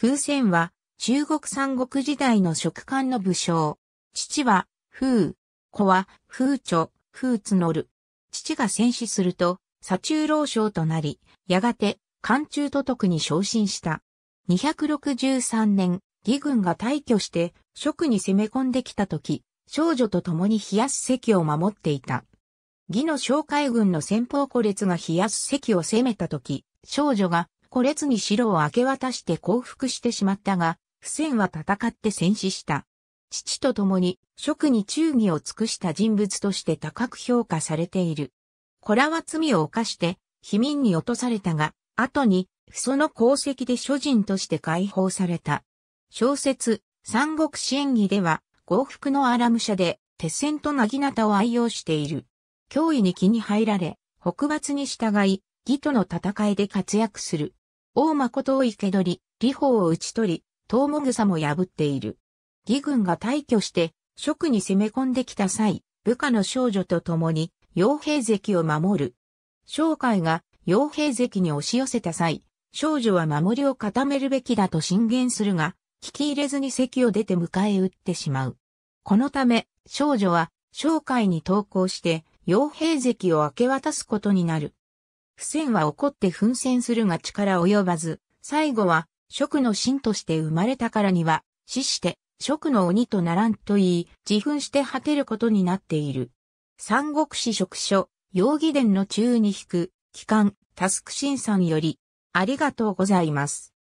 風船は中国三国時代の食官の武将。父は風、子は風著、風募る。父が戦死すると、左中老将となり、やがて漢中都督に昇進した。263年、義軍が退去して職に攻め込んできた時、少女と共に冷やす席を守っていた。義の紹介軍の先方古列が冷やす席を攻めた時、少女が虎列に城を明け渡して降伏してしまったが、不戦は戦って戦死した。父と共に、職に忠義を尽くした人物として高く評価されている。コラは罪を犯して、秘民に落とされたが、後に、その功績で諸人として解放された。小説、三国志演義では、合福のアラム社で、鉄線となぎなたを愛用している。脅威に気に入られ、北伐に従い、義との戦いで活躍する。大誠を生け捕り、李法を打ち取り、東も草も破っている。義軍が退去して、職に攻め込んできた際、部下の少女と共に、傭兵関を守る。商会が傭兵関に押し寄せた際、少女は守りを固めるべきだと進言するが、聞き入れずに席を出て迎え撃ってしまう。このため、少女は、商会に投降して、傭兵関を明け渡すことになる。不戦は怒って奮戦するが力及ばず、最後は、食の神として生まれたからには、死して、食の鬼とならんと言い、自噴して果てることになっている。三国志職書、容疑伝の中に引く、機関、タスク神さんより、ありがとうございます。